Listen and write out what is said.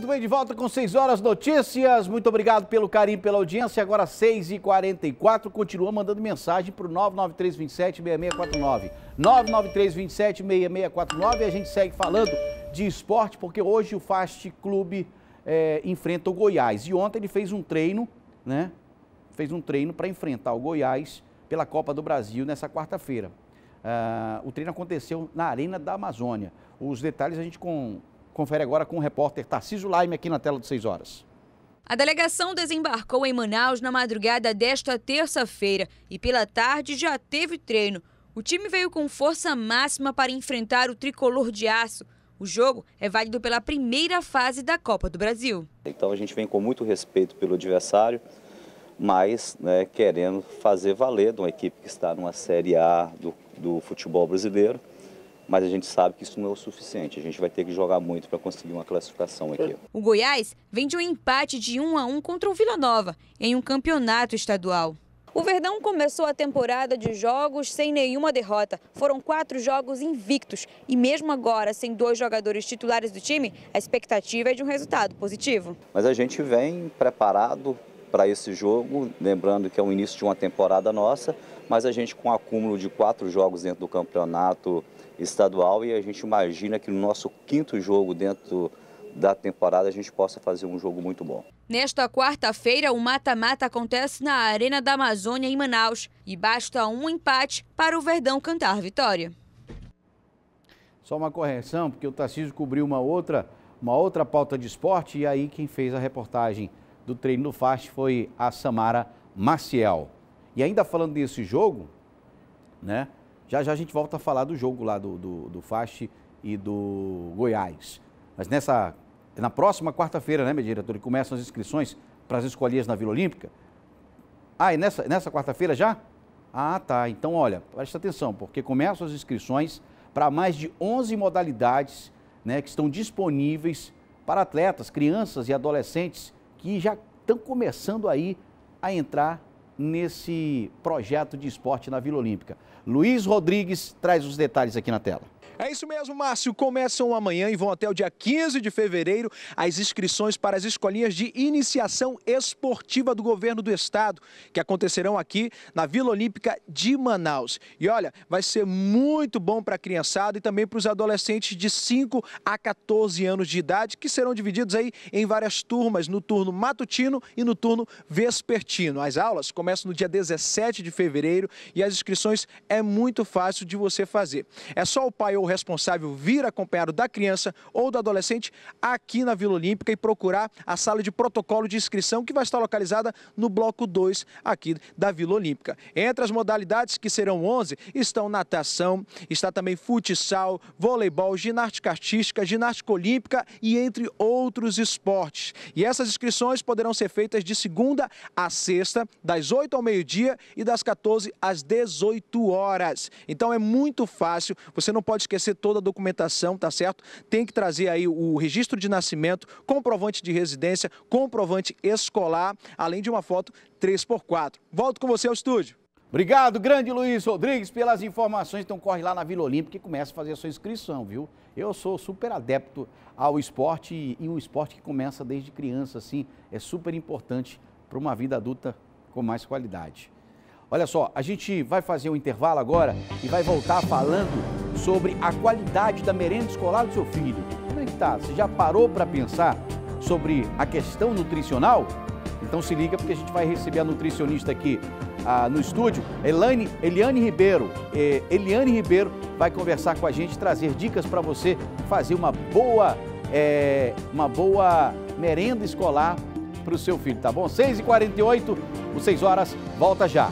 Muito bem, de volta com 6 horas notícias. Muito obrigado pelo carinho, pela audiência. Agora 6h44. Continua mandando mensagem para o 99327-6649. 99327-6649. E a gente segue falando de esporte, porque hoje o Fast Clube é, enfrenta o Goiás. E ontem ele fez um treino, né? Fez um treino para enfrentar o Goiás pela Copa do Brasil nessa quarta-feira. Uh, o treino aconteceu na Arena da Amazônia. Os detalhes a gente com, Confere agora com o repórter Tarcísio Laime aqui na tela de 6 horas. A delegação desembarcou em Manaus na madrugada desta terça-feira e pela tarde já teve treino. O time veio com força máxima para enfrentar o tricolor de aço. O jogo é válido pela primeira fase da Copa do Brasil. Então a gente vem com muito respeito pelo adversário, mas né, querendo fazer valer de uma equipe que está numa Série A do, do futebol brasileiro mas a gente sabe que isso não é o suficiente. A gente vai ter que jogar muito para conseguir uma classificação aqui. É. O Goiás vem de um empate de 1 a 1 contra o Vila Nova em um campeonato estadual. O Verdão começou a temporada de jogos sem nenhuma derrota. Foram quatro jogos invictos. E mesmo agora, sem dois jogadores titulares do time, a expectativa é de um resultado positivo. Mas a gente vem preparado para esse jogo, lembrando que é o início de uma temporada nossa, mas a gente com um acúmulo de quatro jogos dentro do campeonato estadual e a gente imagina que no nosso quinto jogo dentro da temporada a gente possa fazer um jogo muito bom. Nesta quarta-feira, o mata-mata acontece na Arena da Amazônia, em Manaus, e basta um empate para o Verdão cantar vitória. Só uma correção, porque o Tarcísio cobriu uma outra, uma outra pauta de esporte e aí quem fez a reportagem do treino do Fast foi a Samara Maciel. E ainda falando desse jogo, né? Já já a gente volta a falar do jogo lá do, do, do Fast e do Goiás. Mas nessa, na próxima quarta-feira, né, minha diretora, começam as inscrições para as escolhas na Vila Olímpica? Ah, e nessa, nessa quarta-feira já? Ah, tá. Então, olha, presta atenção, porque começam as inscrições para mais de 11 modalidades né, que estão disponíveis para atletas, crianças e adolescentes que já estão começando aí a entrar nesse projeto de esporte na Vila Olímpica. Luiz Rodrigues traz os detalhes aqui na tela. É isso mesmo, Márcio. Começam amanhã e vão até o dia 15 de fevereiro as inscrições para as escolinhas de iniciação esportiva do governo do estado, que acontecerão aqui na Vila Olímpica de Manaus. E olha, vai ser muito bom para a criançada e também para os adolescentes de 5 a 14 anos de idade, que serão divididos aí em várias turmas, no turno matutino e no turno vespertino. As aulas começam começa no dia 17 de fevereiro e as inscrições é muito fácil de você fazer. É só o pai ou o responsável vir acompanhado da criança ou do adolescente aqui na Vila Olímpica e procurar a sala de protocolo de inscrição que vai estar localizada no bloco 2 aqui da Vila Olímpica. Entre as modalidades que serão 11 estão natação, está também futsal, voleibol, ginástica artística, ginástica olímpica e entre outros esportes. E essas inscrições poderão ser feitas de segunda a sexta, das 8 8 ao meio-dia e das 14 às 18 horas. Então é muito fácil, você não pode esquecer toda a documentação, tá certo? Tem que trazer aí o registro de nascimento, comprovante de residência, comprovante escolar, além de uma foto 3x4. Volto com você ao estúdio. Obrigado, grande Luiz Rodrigues, pelas informações. Então corre lá na Vila Olímpica e começa a fazer a sua inscrição, viu? Eu sou super adepto ao esporte e um esporte que começa desde criança, assim, é super importante para uma vida adulta com mais qualidade. Olha só, a gente vai fazer um intervalo agora e vai voltar falando sobre a qualidade da merenda escolar do seu filho. Como é que tá? Você já parou para pensar sobre a questão nutricional? Então se liga porque a gente vai receber a nutricionista aqui ah, no estúdio, Elane, Eliane Ribeiro. Eh, Eliane Ribeiro vai conversar com a gente, trazer dicas para você fazer uma boa, eh, uma boa merenda escolar para o seu filho, tá bom? 6h48, o 6 horas, volta já.